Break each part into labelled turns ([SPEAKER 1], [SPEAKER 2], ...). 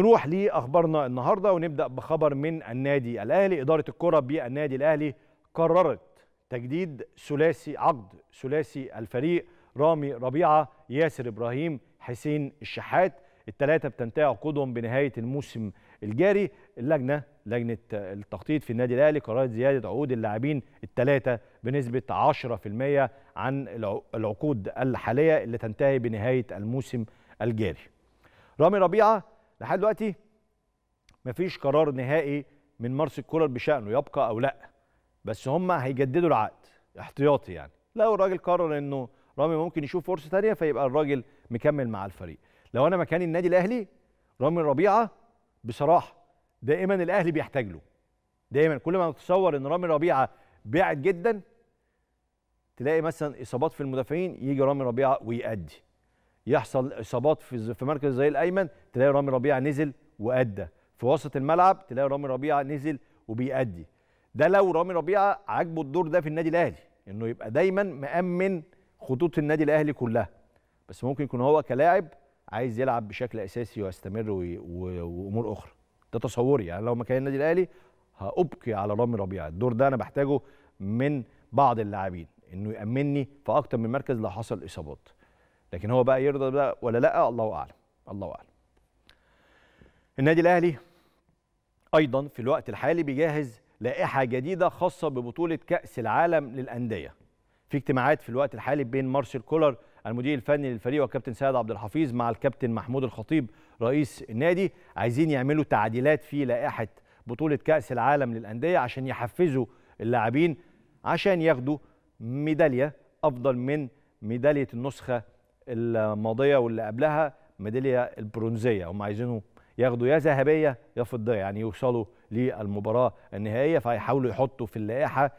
[SPEAKER 1] نروح لاخبارنا النهارده ونبدا بخبر من النادي الاهلي اداره الكره بالنادي الاهلي قررت تجديد ثلاثي عقد ثلاثي الفريق رامي ربيعه ياسر ابراهيم حسين الشحات الثلاثه بتنتهي عقودهم بنهايه الموسم الجاري اللجنه لجنه التخطيط في النادي الاهلي قررت زياده عقود اللاعبين الثلاثه بنسبه 10% عن العقود الحاليه اللي تنتهي بنهايه الموسم الجاري رامي ربيعه لحد دلوقتي مفيش قرار نهائي من مارسيل كولر بشأنه يبقى أو لا بس هم هيجددوا العقد احتياطي يعني لو الراجل قرر انه رامي ممكن يشوف فرصه ثانيه فيبقى الراجل مكمل مع الفريق لو انا مكان النادي الاهلي رامي ربيعه بصراحه دائما الاهلي بيحتاج له دائما كل ما تتصور ان رامي ربيعه بعد جدا تلاقي مثلا اصابات في المدافعين يجي رامي ربيعه ويأدي يحصل اصابات في في مركز زي الايمن تلاقي رامي ربيعه نزل وادى في وسط الملعب تلاقي رامي ربيعه نزل وبيأدي ده لو رامي ربيعه عاجبه الدور ده في النادي الاهلي انه يبقى دايما مأمن خطوط النادي الاهلي كلها بس ممكن يكون هو كلاعب عايز يلعب بشكل اساسي ويستمر وامور اخرى ده تصوري يعني لو مكان النادي الاهلي هابقي على رامي ربيعه الدور ده انا بحتاجه من بعض اللاعبين انه يامني في اكتر من مركز لو حصل اصابات لكن هو بقى يرضى بقى ولا لا الله اعلم الله اعلم النادي الاهلي ايضا في الوقت الحالي بيجهز لائحه جديده خاصه ببطوله كاس العالم للانديه في اجتماعات في الوقت الحالي بين مارسيل كولر المدير الفني للفريق والكابتن سيد عبد الحفيظ مع الكابتن محمود الخطيب رئيس النادي عايزين يعملوا تعديلات في لائحه بطوله كاس العالم للانديه عشان يحفزوا اللاعبين عشان ياخدوا ميداليه افضل من ميداليه النسخه الماضيه واللي قبلها ميداليه البرونزيه هم عايزينه ياخدوا يا ذهبيه يا فضيه يعني يوصلوا للمباراه النهائيه فيحاولوا يحطوا في اللائحه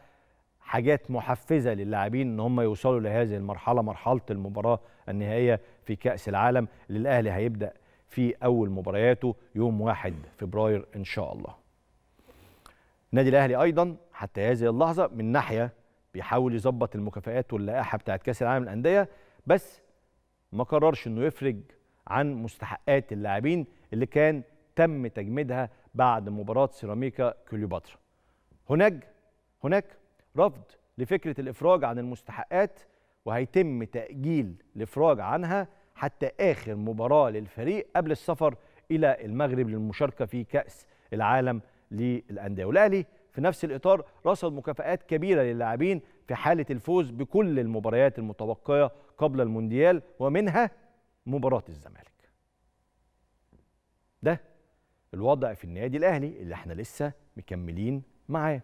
[SPEAKER 1] حاجات محفزه للاعبين ان هم يوصلوا لهذه المرحله مرحله المباراه النهائيه في كاس العالم للاهلي هيبدا في اول مبارياته يوم 1 فبراير ان شاء الله. النادي الاهلي ايضا حتى هذه اللحظه من ناحيه بيحاول يظبط المكافئات واللائحه بتاعت كاس العالم الانديه بس ما قررش انه يفرج عن مستحقات اللاعبين اللي كان تم تجميدها بعد مباراه سيراميكا كليوباترا. هناك هناك رفض لفكره الافراج عن المستحقات وهيتم تاجيل الافراج عنها حتى اخر مباراه للفريق قبل السفر الى المغرب للمشاركه في كاس العالم للانديه والاهلي في نفس الاطار رصد مكافآت كبيره للاعبين في حالة الفوز بكل المباريات المتبقية قبل المونديال ومنها مباراة الزمالك ده الوضع في النادي الأهلي اللي احنا لسه مكملين معاه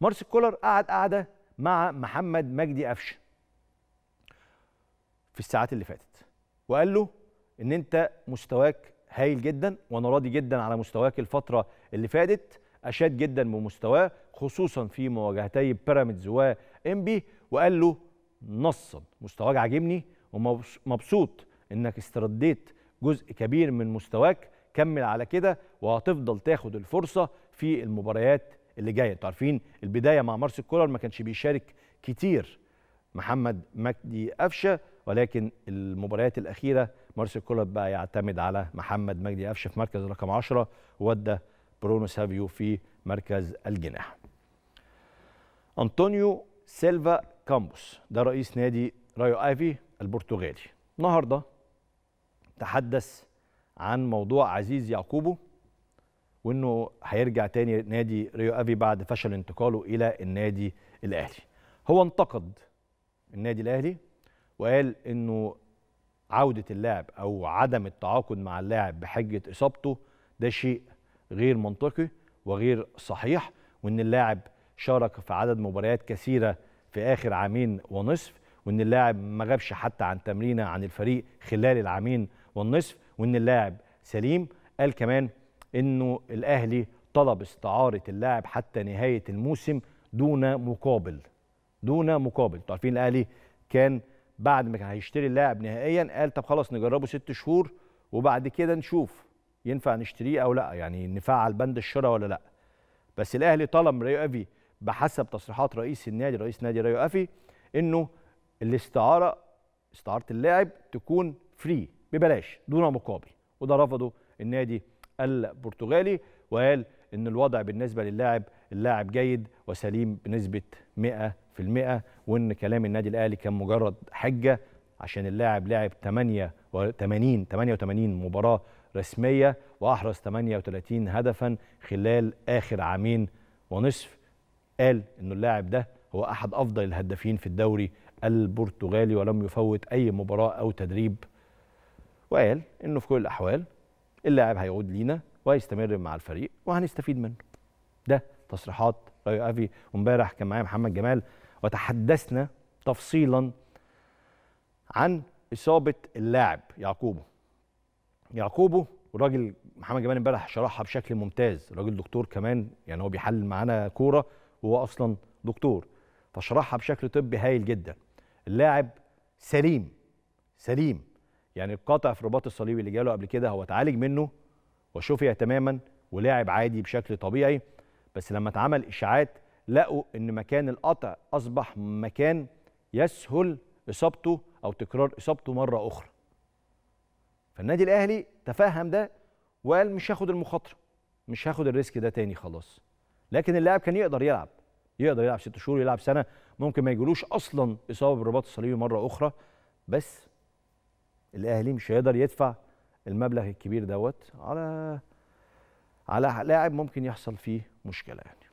[SPEAKER 1] مارسيل كولر قعد قعدة مع محمد مجدي قفشه في الساعات اللي فاتت وقال له ان انت مستواك هايل جدا وانا راضي جدا على مستواك الفتره اللي فاتت اشاد جدا بمستواه خصوصا في مواجهتي بيراميدز وانبي وقال له نصا مستواك عاجبني ومبسوط انك استرديت جزء كبير من مستواك كمل على كده وهتفضل تاخد الفرصه في المباريات اللي جايه انتوا عارفين البدايه مع مارس كولر ما كانش بيشارك كتير محمد مجدي قفشه ولكن المباريات الاخيره مارسيل كولر بقى يعتمد على محمد مجدي قفشه في مركز رقم 10 وده برونو سافيو في مركز الجناح أنطونيو سيلفا كامبوس ده رئيس نادي رايو آفي البرتغالي النهارده تحدث عن موضوع عزيز يعقوبه وانه هيرجع تاني نادي ريو افي بعد فشل انتقاله الى النادي الاهلي هو انتقد النادي الاهلي وقال انه عوده اللاعب او عدم التعاقد مع اللاعب بحجه اصابته ده شيء غير منطقي وغير صحيح وان اللاعب شارك في عدد مباريات كثيره في اخر عامين ونصف وان اللاعب ما غابش حتى عن تمرينه عن الفريق خلال العامين والنصف وان اللاعب سليم قال كمان انه الاهلي طلب استعاره اللاعب حتى نهايه الموسم دون مقابل دون مقابل انتوا عارفين الاهلي كان بعد ما كان هيشتري اللاعب نهائيا قال طب خلاص نجربه ست شهور وبعد كده نشوف ينفع نشتريه او لا يعني نفعل بند الشراء ولا لا بس الاهلي طلب ريو افي بحسب تصريحات رئيس النادي رئيس نادي ريو افي انه الاستعاره استعاره اللاعب تكون فري ببلاش دون مقابل وده رفضه النادي البرتغالي وقال ان الوضع بالنسبه للاعب اللاعب جيد وسليم بنسبه 100% وان كلام النادي الاهلي كان مجرد حجه عشان اللاعب لعب 88 88 مباراه رسمية وأحرز 38 هدفا خلال آخر عامين ونصف قال أن اللاعب ده هو أحد أفضل الهدافين في الدوري البرتغالي ولم يفوت أي مباراة أو تدريب وقال أنه في كل الأحوال اللاعب هيعود لينا وهيستمر مع الفريق وهنستفيد منه ده تصريحات رايو أفي وامبارح كان معايا محمد جمال وتحدثنا تفصيلا عن إصابة اللاعب يعقوبه يعقوبو والراجل محمد جمال امبارح شرحها بشكل ممتاز الراجل دكتور كمان يعني هو بيحلل معانا كوره وهو اصلا دكتور فشرحها بشكل طبي هايل جدا اللاعب سليم سليم يعني القاطع في رباط الصليبي اللي جاله قبل كده هو اتعالج منه وشفي تماما ولاعب عادي بشكل طبيعي بس لما اتعمل اشاعات لقوا ان مكان القطع اصبح مكان يسهل اصابته او تكرار اصابته مره اخرى فالنادي الاهلي تفهم ده وقال مش هاخد المخاطره مش هاخد الريسك ده تاني خلاص لكن اللاعب كان يقدر يلعب يقدر يلعب ست شهور يلعب سنه ممكن ما يجيلوش اصلا اصابه بالرباط الصليبي مره اخرى بس الاهلي مش هيقدر يدفع المبلغ الكبير دوت على على لاعب ممكن يحصل فيه مشكله يعني